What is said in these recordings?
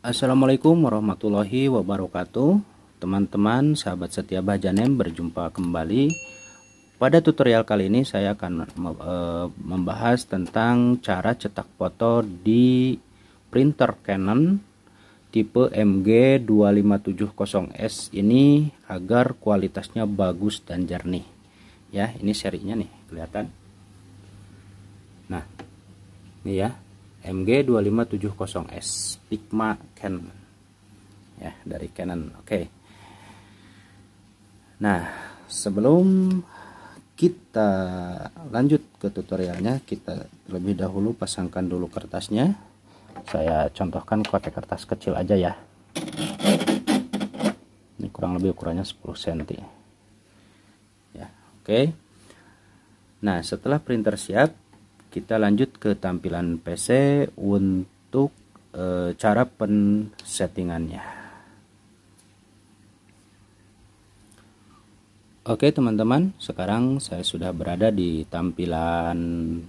Assalamualaikum warahmatullahi wabarakatuh Teman-teman sahabat setia Bajanem berjumpa kembali Pada tutorial kali ini saya akan eh, membahas tentang cara cetak foto di printer Canon tipe MG2570S ini agar kualitasnya bagus dan jernih ya ini serinya nih kelihatan nah ini ya MG2570S Sigma Canon ya dari Canon oke nah sebelum kita lanjut ke tutorialnya kita terlebih dahulu pasangkan dulu kertasnya saya contohkan pakai kertas kecil aja ya ini kurang lebih ukurannya 10 cm ya oke okay. nah setelah printer siap kita lanjut ke tampilan PC untuk e, cara pensettingannya oke teman-teman sekarang saya sudah berada di tampilan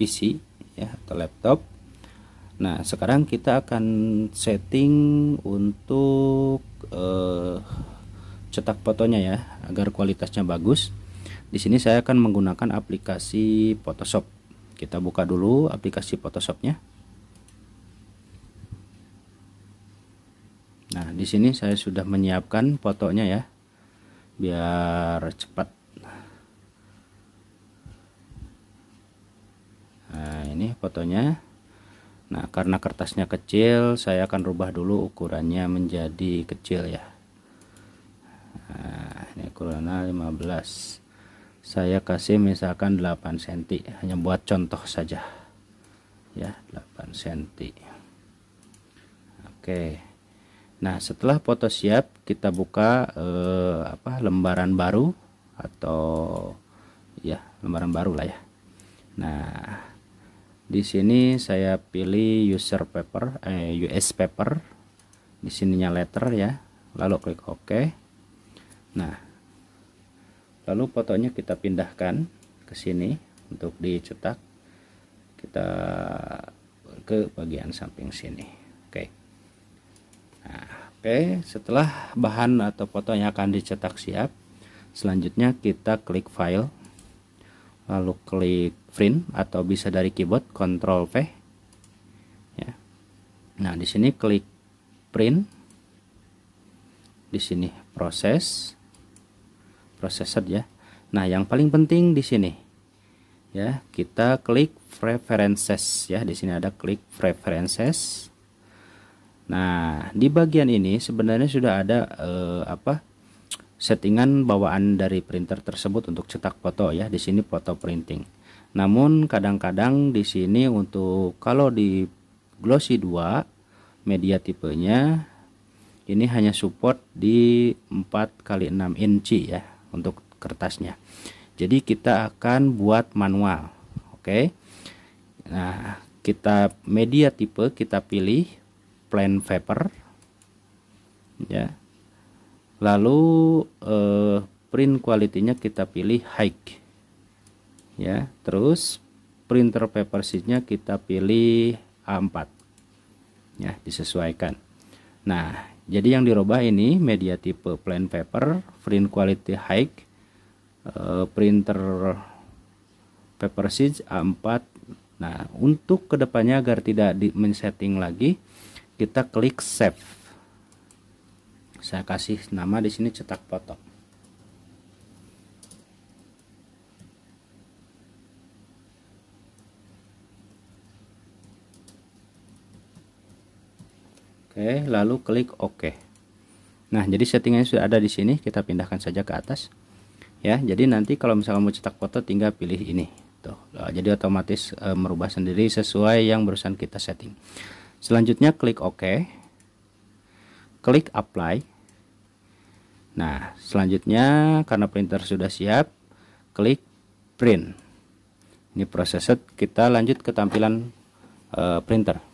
PC ya atau laptop Nah, sekarang kita akan setting untuk uh, cetak fotonya ya, agar kualitasnya bagus. Di sini saya akan menggunakan aplikasi Photoshop. Kita buka dulu aplikasi Photoshopnya. Nah, di sini saya sudah menyiapkan fotonya ya, biar cepat. Nah, ini fotonya. Nah karena kertasnya kecil saya akan rubah dulu ukurannya menjadi kecil ya nah, ini ukurannya 15 saya kasih misalkan 8 cm hanya buat contoh saja ya 8 cm Oke Nah setelah foto siap kita buka eh, apa lembaran baru atau ya lembaran baru lah ya Nah di sini saya pilih user paper eh, US paper di sininya letter ya lalu klik OK nah lalu fotonya kita pindahkan ke sini untuk dicetak kita ke bagian samping sini oke okay. nah, oke okay. setelah bahan atau fotonya akan dicetak siap selanjutnya kita klik file lalu klik print atau bisa dari keyboard Ctrl V ya. Nah di sini klik print di sini proses processor ya. Nah yang paling penting di sini ya kita klik preferences ya di sini ada klik preferences. Nah di bagian ini sebenarnya sudah ada eh, apa settingan bawaan dari printer tersebut untuk cetak foto ya. Di sini foto printing. Namun kadang-kadang di sini untuk kalau di Glossy 2 media tipenya ini hanya support di 4 kali 6 inci ya untuk kertasnya. Jadi kita akan buat manual. Oke. Nah, kita media tipe kita pilih plain paper ya lalu eh, print quality-nya kita pilih high ya terus printer paper sheet-nya kita pilih A4 ya disesuaikan nah jadi yang dirubah ini media tipe plain paper print quality high eh, printer paper sheet A4 nah untuk kedepannya agar tidak di men-setting lagi kita klik save saya kasih nama di sini cetak foto Oke, lalu klik OK. Nah, jadi settingnya sudah ada di sini, kita pindahkan saja ke atas. Ya, jadi nanti kalau misalnya mau cetak foto tinggal pilih ini. Tuh. Eh, jadi otomatis e, merubah sendiri sesuai yang barusan kita setting. Selanjutnya klik OK. Klik apply. Nah, selanjutnya karena printer sudah siap, klik print. Ini proses kita lanjut ke tampilan uh, printer.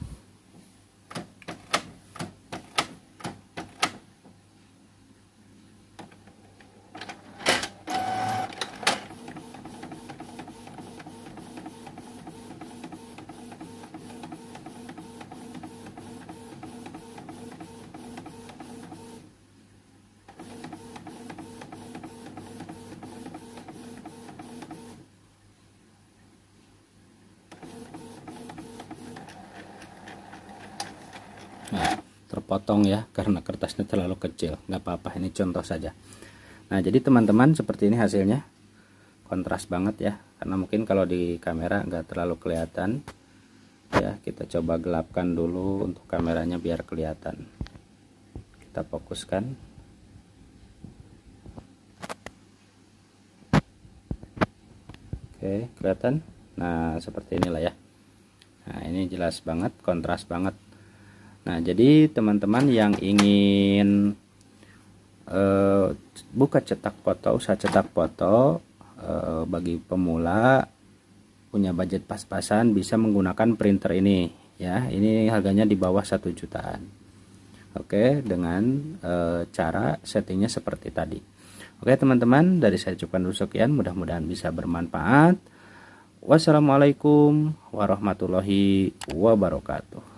nah, terpotong ya karena kertasnya terlalu kecil nggak apa-apa ini contoh saja nah jadi teman-teman seperti ini hasilnya kontras banget ya karena mungkin kalau di kamera nggak terlalu kelihatan ya kita coba gelapkan dulu untuk kameranya biar kelihatan kita fokuskan oke kelihatan nah seperti inilah ya nah ini jelas banget kontras banget Nah, jadi teman-teman yang ingin uh, buka cetak foto, usaha cetak foto uh, bagi pemula punya budget pas-pasan bisa menggunakan printer ini ya. Ini harganya di bawah 1 jutaan. Oke, dengan uh, cara settingnya seperti tadi. Oke, teman-teman, dari saya cukupkan dulu sekian, mudah-mudahan bisa bermanfaat. Wassalamualaikum warahmatullahi wabarakatuh.